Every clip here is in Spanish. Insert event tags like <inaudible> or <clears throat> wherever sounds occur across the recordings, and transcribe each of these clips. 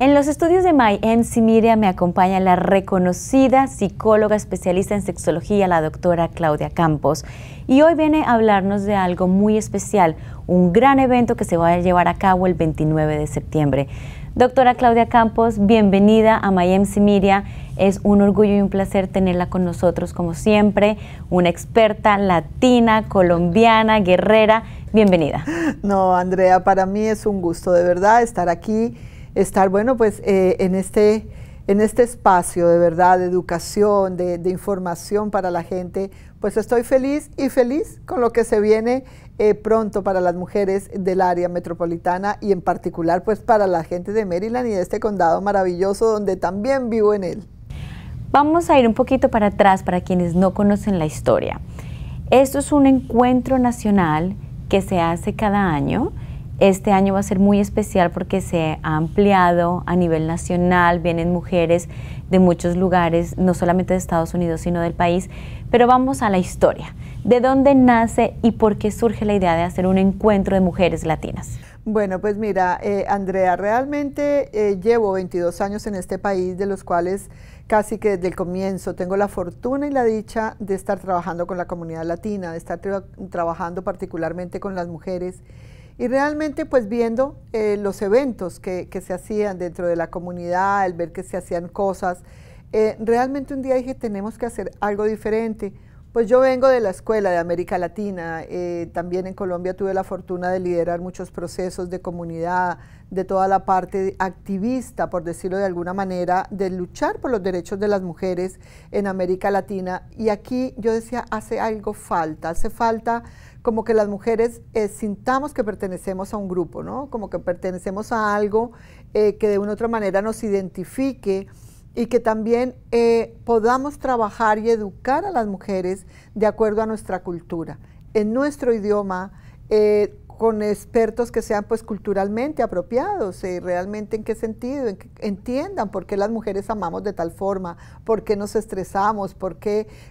En los estudios de My MC Media me acompaña la reconocida psicóloga especialista en sexología, la doctora Claudia Campos. Y hoy viene a hablarnos de algo muy especial, un gran evento que se va a llevar a cabo el 29 de septiembre. Doctora Claudia Campos, bienvenida a My Simiria Es un orgullo y un placer tenerla con nosotros, como siempre, una experta latina, colombiana, guerrera. Bienvenida. No, Andrea, para mí es un gusto de verdad estar aquí estar, bueno, pues eh, este, en, este, espacio de verdad, de educación, de, información para la gente, pues estoy feliz y feliz con lo que se viene eh, pronto para las mujeres del área metropolitana y en particular pues para la gente de Maryland y de este condado maravilloso donde también vivo en él. Vamos a ir un poquito para atrás para quienes no conocen la historia. Esto es un encuentro nacional que se hace cada año este año va a ser muy especial porque se ha ampliado a nivel nacional, vienen mujeres de muchos lugares, no solamente de Estados Unidos, sino del país. Pero vamos a la historia. ¿De dónde nace y por qué surge la idea de hacer un encuentro de mujeres latinas? Bueno, pues mira, eh, Andrea, realmente eh, llevo 22 años en este país, de los cuales casi que desde el comienzo tengo la fortuna y la dicha de estar trabajando con la comunidad latina, de estar trabajando particularmente con las mujeres y realmente pues viendo eh, los eventos que, que, se hacían dentro de la comunidad, el ver que se hacían cosas, eh, realmente un día dije, tenemos que hacer algo diferente. Pues yo vengo de la escuela de América Latina, eh, también en Colombia tuve la fortuna de liderar muchos procesos de comunidad, de toda la parte activista, por decirlo de alguna manera, de luchar por los derechos de las mujeres en América Latina. Y aquí yo decía, hace algo falta, hace falta como que las mujeres eh, sintamos que pertenecemos a un grupo, ¿no? Como que pertenecemos a algo eh, que de una u otra manera nos identifique y que también eh, podamos trabajar y educar a las mujeres de acuerdo a nuestra cultura, en nuestro idioma, con expertos que sean pues culturalmente apropiados, y eh, realmente en qué sentido, entiendan por qué las mujeres amamos de tal forma, por qué nos estresamos, por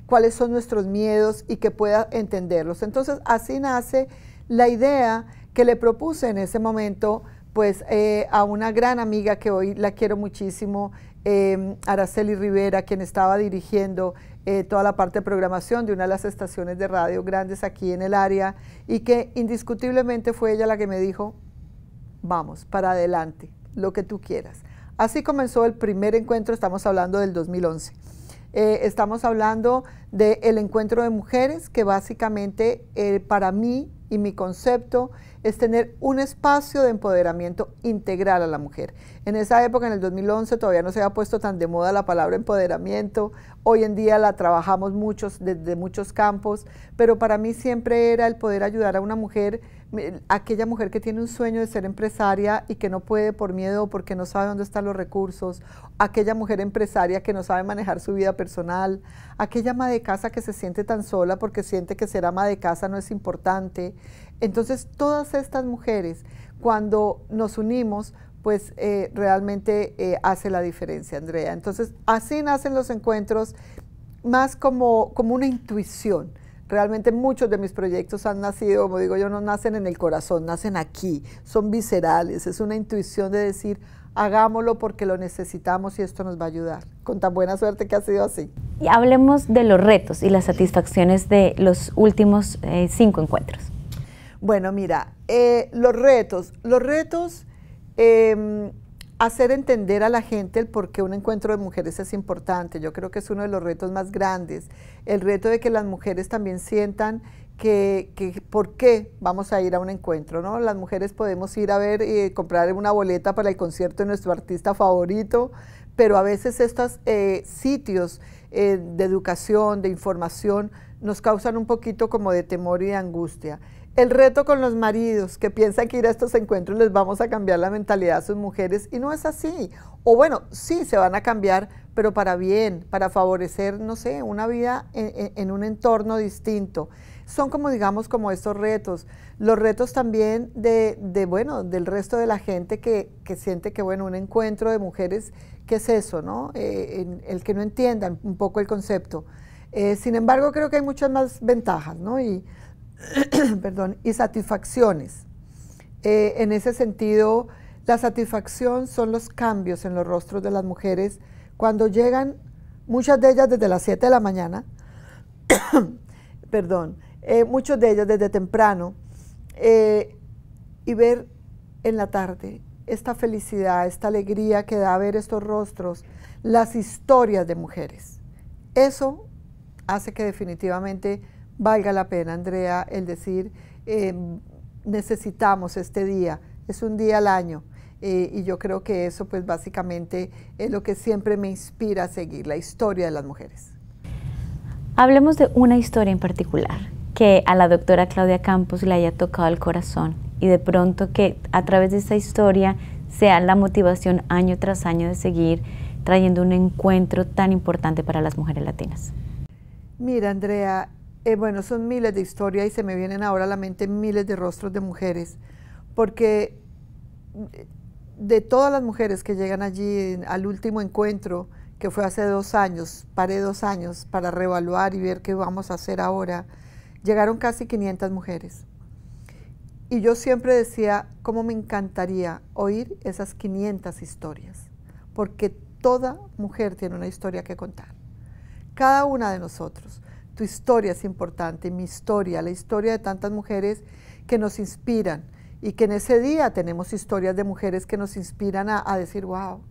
cuáles son nuestros miedos y que pueda entenderlos. Entonces así nace la idea que le propuse en ese momento pues eh, a una gran amiga que hoy la quiero muchísimo, Em, Araceli Rivera, quien estaba dirigiendo eh, toda la parte de programación de una de las estaciones de radio grandes aquí en el área, y que indiscutiblemente fue ella la que me dijo, vamos, para adelante, lo que tú quieras. Así comenzó el primer encuentro, estamos hablando del 2011. Eh, estamos hablando del encuentro de mujeres, que básicamente eh, para mí y mi concepto es tener un espacio de empoderamiento integral a la mujer. En esa época, en el 2011, todavía no se había puesto tan de moda la palabra empoderamiento. Hoy en día la trabajamos muchos desde muchos campos, pero para mí siempre era el poder ayudar a una mujer aquella mujer que tiene un sueño de ser empresaria y que no puede por miedo porque no sabe dónde están los recursos, aquella mujer empresaria que no sabe manejar su vida personal, aquella ama de casa que se siente tan sola porque siente que ser ama de casa no es importante. Entonces, todas estas mujeres, cuando nos unimos, pues eh, realmente eh, hace la diferencia, Andrea. Entonces, así nacen los encuentros, más como una intuición realmente muchos de mis proyectos han nacido, como digo yo, no nacen en el corazón, nacen aquí, son viscerales, es una intuición de decir, hagámoslo porque lo necesitamos y esto nos va a ayudar, con tan buena suerte que ha sido así. Y hablemos de los retos y las satisfacciones de los últimos eh, cinco encuentros. Bueno, mira, eh, los retos, los retos... Em, hacer entender a la gente el por qué un encuentro de mujeres es importante. Yo creo que es uno de los retos más grandes. El reto de que las mujeres también sientan que, por qué vamos a ir a un encuentro, ¿no? Las mujeres podemos ir a ver y eh, comprar una boleta para el concierto de nuestro artista favorito, pero a veces estos eh, sitios eh, de educación, de información, nos causan un poquito como de temor y de angustia. El reto con los maridos que piensan que ir a estos encuentros les vamos a cambiar la mentalidad a sus mujeres y no es así. O bueno, sí, se van a cambiar, pero para bien, para favorecer, no sé, una vida en, un entorno distinto. Son como, digamos, como estos retos. Los retos también de, bueno, del resto de la gente que, siente que, bueno, un encuentro de mujeres, ¿qué es eso, no? Eh, el que no entiendan un poco el concepto. Eh, sin embargo, creo que hay muchas más ventajas, ¿no? Y, <coughs> perdón, y satisfacciones. Eh, en ese sentido, la satisfacción son los cambios en los rostros de las mujeres cuando llegan, muchas de ellas desde las 7 de la mañana, <coughs> perdón, eh, muchos de ellas desde temprano, eh, y ver en la tarde esta felicidad, esta alegría que da ver estos rostros, las historias de mujeres. Eso hace que definitivamente valga la pena, Andrea, el decir, eh, necesitamos este día, es un día al año. Eh, y yo creo que eso pues básicamente es lo que siempre me inspira a seguir, la historia de las mujeres. Hablemos de una historia en particular que a la doctora Claudia Campos le haya tocado el corazón y de pronto que a través de esa historia sea la motivación año tras año de seguir trayendo un encuentro tan importante para las mujeres latinas. Mira, Andrea, eh, bueno, son miles de historias y se me vienen ahora a la mente miles de rostros de mujeres, porque mm, de todas las mujeres que llegan allí al último encuentro, que fue hace dos años, paré dos años para reevaluar y ver qué vamos a hacer ahora, llegaron casi 500 mujeres. Y yo siempre decía, cómo me encantaría oír esas 500 historias, porque toda mujer tiene una historia que contar, cada una de nosotros. Tu historia es importante, mi historia, la historia de tantas mujeres que nos inspiran y que en ese día tenemos historias de mujeres que nos inspiran a, decir, wow,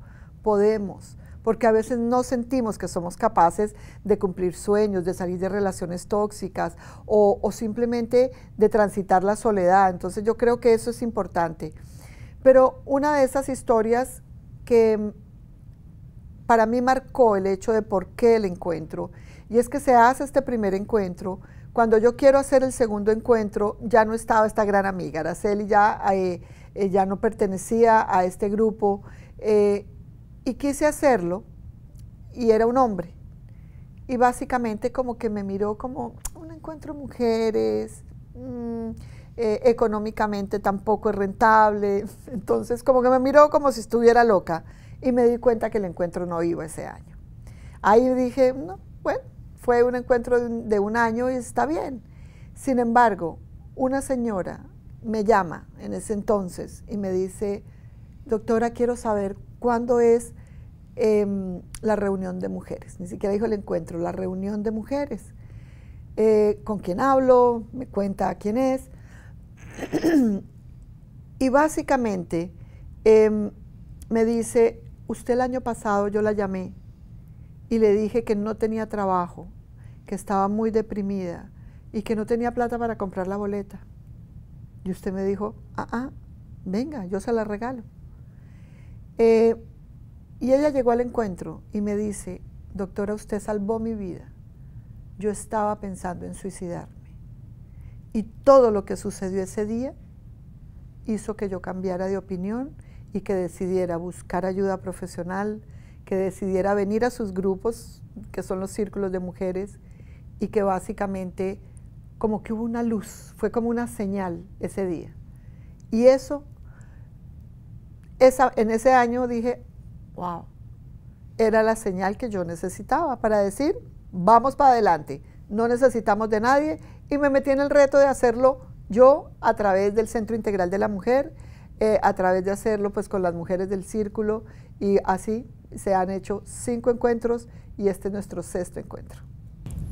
podemos, porque a veces no sentimos que somos capaces de cumplir sueños, de salir de relaciones tóxicas o, o, simplemente de transitar la soledad. Entonces yo creo que eso es importante. Pero una de esas historias que mm, para mí marcó el hecho de por qué el encuentro y es que se hace este primer encuentro. Cuando yo quiero hacer el segundo encuentro, ya no estaba esta gran amiga. Araceli ya, eh, eh, no pertenecía a este grupo. Eh, y quise hacerlo y era un hombre. Y básicamente como que me miró como un encuentro de mujeres, mm, económicamente tampoco es rentable. <laughs> Entonces como que me miró como si estuviera loca y me di cuenta que el encuentro no iba ese año. Ahí dije, bueno, fue un encuentro de un, año y está bien. Sin embargo, una señora me llama en ese entonces y me dice, doctora, quiero saber cuándo es em, la reunión de mujeres. Ni siquiera dijo el encuentro, la reunión de mujeres. Eh, ¿Con quién hablo? ¿Me cuenta quién es? <clears throat> y básicamente em, me dice, usted el año pasado yo la llamé y le dije que no tenía trabajo que estaba muy deprimida y que no tenía plata para comprar la boleta. Y usted me dijo, ah, ah venga, yo se la regalo. Eh, y ella llegó al encuentro y me dice, doctora, usted salvó mi vida. Yo estaba pensando en suicidarme. Y todo lo que sucedió ese día hizo que yo cambiara de opinión y que decidiera buscar ayuda profesional, que decidiera venir a sus grupos, que son los círculos de mujeres, y que básicamente como que hubo una luz, fue como una señal ese día. Y eso, esa, en ese año dije, wow, era la señal que yo necesitaba para decir, vamos para adelante, no necesitamos de nadie. Y me metí en el reto de hacerlo yo a través del Centro Integral de la Mujer, eh, a través de hacerlo pues con las mujeres del círculo y así se han hecho cinco encuentros y este es nuestro sexto encuentro.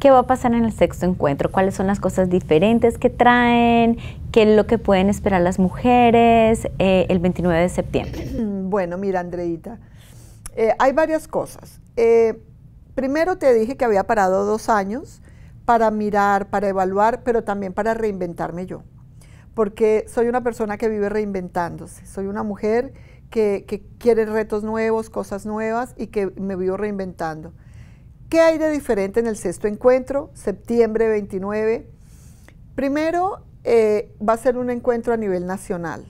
¿Qué va a pasar en el sexto encuentro? ¿Cuáles son las cosas diferentes que traen? ¿Qué es lo que pueden esperar las mujeres eh, el 29 de septiembre? Mm, bueno, mira, Andreita, eh, hay varias cosas. Eh, primero te dije que había parado dos años para mirar, para evaluar, pero también para reinventarme yo. Porque soy una persona que vive reinventándose. Soy una mujer que, que quiere retos nuevos, cosas nuevas y que me vivo reinventando. ¿Qué hay de diferente en el sexto encuentro, septiembre 29? Primero, eh, va a ser un encuentro a nivel nacional.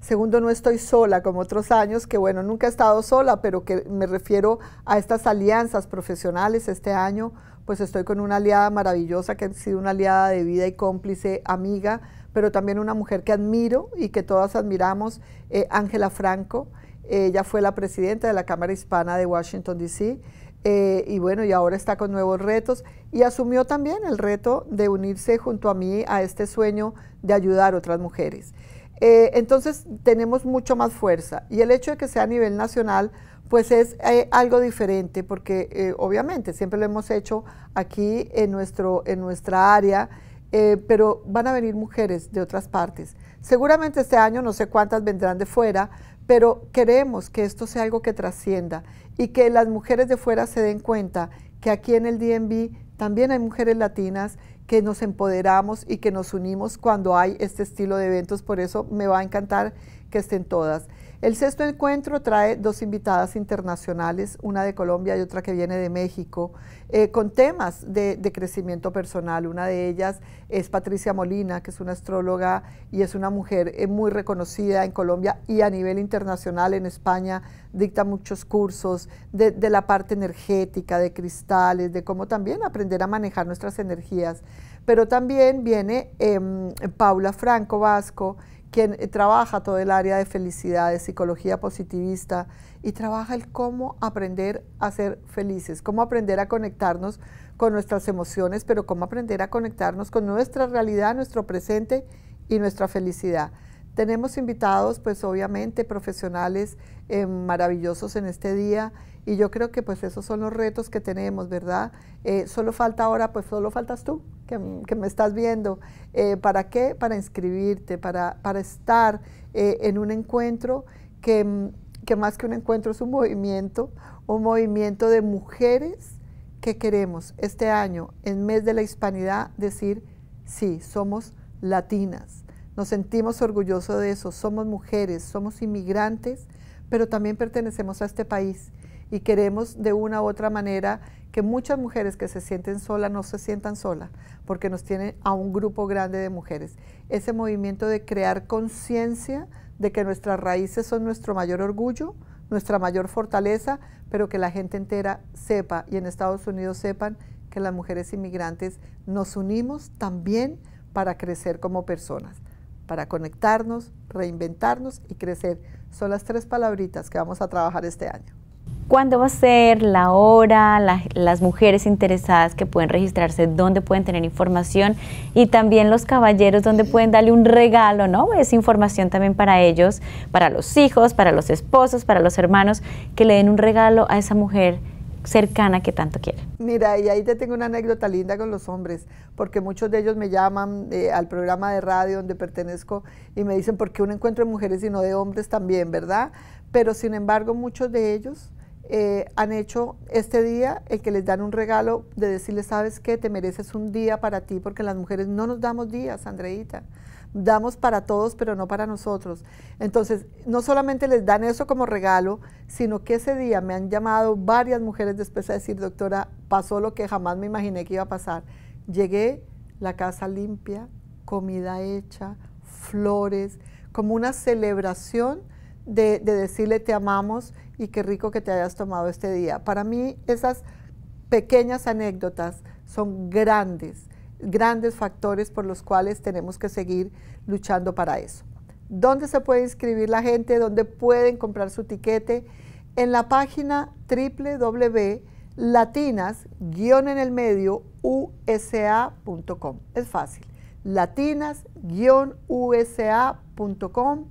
Segundo, no estoy sola como otros años, que bueno, nunca he estado sola, pero que me refiero a estas alianzas profesionales este año, pues estoy con una aliada maravillosa que ha sido una aliada de vida y cómplice, amiga, pero también una mujer que admiro y que todas admiramos, eh, Ángela Franco. Ella fue la presidenta de la Cámara Hispana de Washington, D.C. Eh, y bueno, y ahora está con nuevos retos y asumió también el reto de unirse junto a mí a este sueño de ayudar a otras mujeres. Eh, entonces tenemos mucho más fuerza y el hecho de que sea a nivel nacional pues es eh, algo diferente porque obviamente siempre lo hemos hecho aquí en, nuestro, en nuestra área, pero van a venir mujeres de otras partes. Seguramente este año no sé cuántas vendrán de fuera, pero queremos que esto sea algo que trascienda y que las mujeres de fuera se den cuenta que aquí en el DNB también hay mujeres latinas que nos empoderamos y que nos unimos cuando hay este estilo de eventos. Por eso me va a encantar que estén todas. El sexto encuentro trae dos invitadas internacionales, una de Colombia y otra que viene de México, eh, con temas de, crecimiento personal. Una de ellas es Patricia Molina, que es una astróloga y es una mujer eh, muy reconocida en Colombia y a nivel internacional en España. Dicta muchos cursos de, la parte energética, de cristales, de cómo también aprender a manejar nuestras energías. Pero también viene em, Paula Franco Vasco, quien trabaja todo el área de felicidad, de psicología positivista, y trabaja el cómo aprender a ser felices, cómo aprender a conectarnos con nuestras emociones, pero cómo aprender a conectarnos con nuestra realidad, nuestro presente y nuestra felicidad. Tenemos invitados, pues obviamente, profesionales eh, maravillosos en este día y yo creo que pues esos son los retos que tenemos, ¿verdad? Eh, solo falta ahora, pues solo faltas tú que, me estás viendo. Eh, ¿Para qué? Para inscribirte, para, para estar eh, en un encuentro que, que más que un encuentro es un movimiento, un movimiento de mujeres que queremos este año, en mes de la hispanidad, decir, sí, somos latinas, nos sentimos orgullosos de eso, somos mujeres, somos inmigrantes, pero también pertenecemos a este país y queremos de una u otra manera que muchas mujeres que se sienten solas no se sientan solas, porque nos tienen a un grupo grande de mujeres. Ese movimiento de crear conciencia de que nuestras raíces son nuestro mayor orgullo, nuestra mayor fortaleza, pero que la gente entera sepa y en Estados Unidos sepan que las mujeres inmigrantes nos unimos también para crecer como personas, para conectarnos, reinventarnos y crecer. Son las tres palabritas que vamos a trabajar este año. ¿Cuándo va a ser la hora, las mujeres interesadas que pueden registrarse, dónde pueden tener información y también los caballeros, dónde pueden darle un regalo, ¿no? Es información también para ellos, para los hijos, para los esposos, para los hermanos, que le den un regalo a esa mujer cercana que tanto quiere. Mira, y ahí te tengo una anécdota linda con los hombres, porque muchos de ellos me llaman eh, al programa de radio donde pertenezco y me dicen, ¿por qué un encuentro de mujeres y no de hombres también, verdad? Pero sin embargo, muchos de ellos eh, han hecho este día el que les dan un regalo de decirles, sabes qué, te mereces un día para ti, porque las mujeres no nos damos días, Andreita. Damos para todos, pero no para nosotros. Entonces, no solamente les dan eso como regalo, sino que ese día me han llamado varias mujeres después a decir, doctora, pasó lo que jamás me imaginé que iba a pasar. Llegué, la casa limpia, comida hecha, flores, como una celebración de decirle te amamos y qué rico que te hayas tomado este día. Para mí esas pequeñas anécdotas son grandes, grandes factores por los cuales tenemos que seguir luchando para eso. ¿Dónde se puede inscribir la gente? ¿Dónde pueden comprar su tiquete? En la página www.latinas-usa.com. Es fácil. latinas-usa.com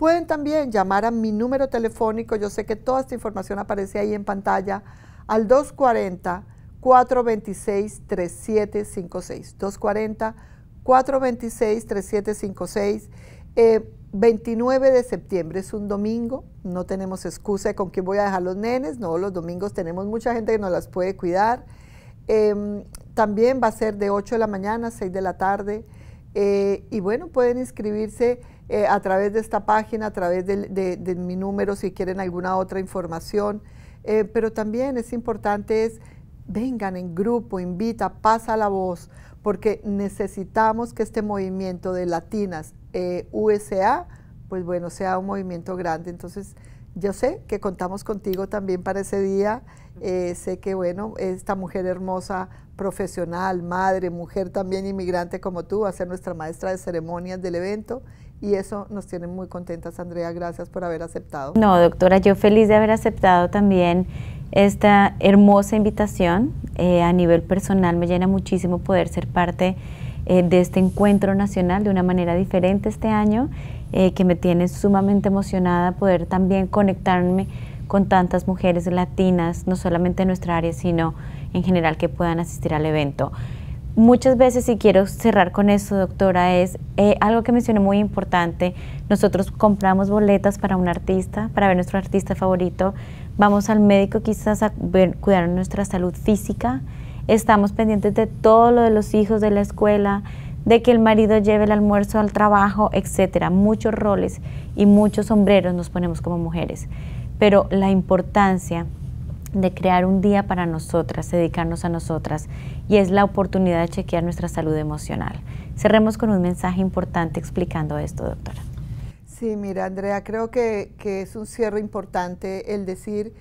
Pueden también llamar a mi número telefónico, yo sé que toda esta información aparece ahí en pantalla, al 240-426-3756. 240-426-3756. 29 de septiembre es un domingo, no tenemos excusa de con quién voy a dejar los nenes, no, los domingos tenemos mucha gente que nos las puede cuidar. Em, también va a ser de 8 de la mañana a 6 de la tarde. Eh, y bueno, pueden inscribirse eh, a través de esta página, a través de, mi número si quieren alguna otra información. Eh, pero también es importante es, vengan en grupo, invita, pasa la voz, porque necesitamos que este movimiento de latinas eh, USA, pues bueno, sea un movimiento grande. Entonces, yo sé que contamos contigo también para ese día. Eh, sé que, bueno, esta mujer hermosa, profesional, madre, mujer también inmigrante como tú, va a ser nuestra maestra de ceremonias del evento y eso nos tiene muy contentas, Andrea. Gracias por haber aceptado. No, doctora, yo feliz de haber aceptado también esta hermosa invitación. Eh, a nivel personal me llena muchísimo poder ser parte eh, de este encuentro nacional de una manera diferente este año, que me tiene sumamente emocionada poder también conectarme con tantas mujeres latinas, no solamente en nuestra área, sino en general que puedan asistir al evento. Muchas veces, y quiero cerrar con eso, doctora, es eh, algo que mencioné muy importante. Nosotros compramos boletas para un artista, para ver nuestro artista favorito. Vamos al médico quizás a cuidar nuestra salud física. Estamos pendientes de todo lo de los hijos, de la escuela, de que el marido lleve el almuerzo al trabajo, etcétera. Muchos roles y muchos sombreros nos ponemos como mujeres pero la importancia de crear un día para nosotras, dedicarnos a nosotras, y es la oportunidad de chequear nuestra salud emocional. Cerremos con un mensaje importante explicando esto, doctora. Sí, mira, Andrea, creo que, es un cierre importante el decir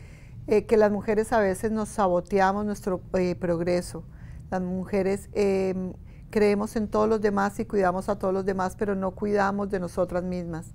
eh, que las mujeres a veces nos saboteamos nuestro eh, progreso. Las mujeres em, creemos en todos los demás y cuidamos a todos los demás, pero no cuidamos de nosotras mismas.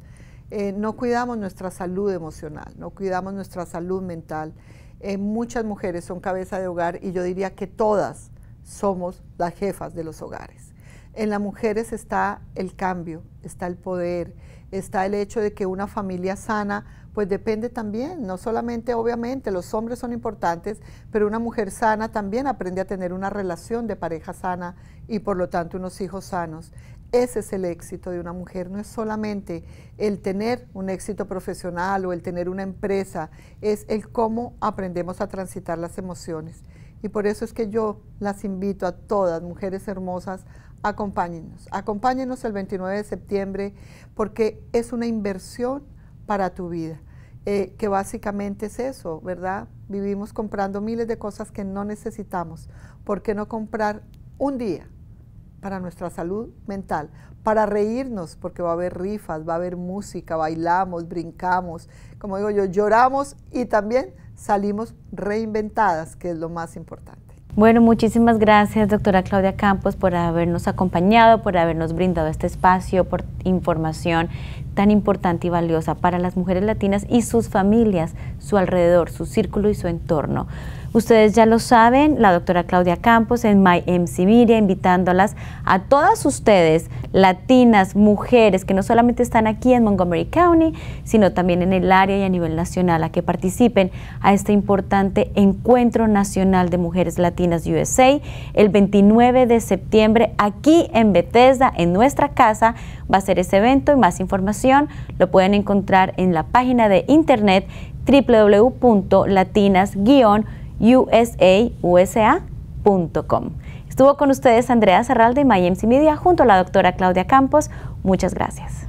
Eh, no cuidamos nuestra salud emocional, no cuidamos nuestra salud mental. Eh, muchas mujeres son cabeza de hogar y yo diría que todas somos las jefas de los hogares. En las mujeres está el cambio, está el poder, está el hecho de que una familia sana, pues depende también, no solamente obviamente los hombres son importantes, pero una mujer sana también aprende a tener una relación de pareja sana y por lo tanto unos hijos sanos. Ese es el éxito de una mujer, no es solamente el tener un éxito profesional o el tener una empresa, es el cómo aprendemos a transitar las emociones. Y por eso es que yo las invito a todas, mujeres hermosas, acompáñenos. Acompáñenos el 29 de septiembre porque es una inversión para tu vida, eh, que básicamente es eso, ¿verdad? Vivimos comprando miles de cosas que no necesitamos. ¿Por qué no comprar un día? para nuestra salud mental, para reírnos, porque va a haber rifas, va a haber música, bailamos, brincamos, como digo yo, lloramos y también salimos reinventadas, que es lo más importante. Bueno, muchísimas gracias, doctora Claudia Campos, por habernos acompañado, por habernos brindado este espacio, por información tan importante y valiosa para las mujeres latinas y sus familias, su alrededor, su círculo y su entorno. Ustedes ya lo saben, la doctora Claudia Campos en My MC Media, invitándolas a todas ustedes, latinas, mujeres, que no solamente están aquí en Montgomery County, sino también en el área y a nivel nacional, a que participen a este importante Encuentro Nacional de Mujeres Latinas USA el 29 de septiembre aquí en Bethesda, en nuestra casa. Va a ser ese evento y más información lo pueden encontrar en la página de internet www.latinas-usausa.com. Estuvo con ustedes Andrea Serral de MyMC Media junto a la doctora Claudia Campos. Muchas gracias.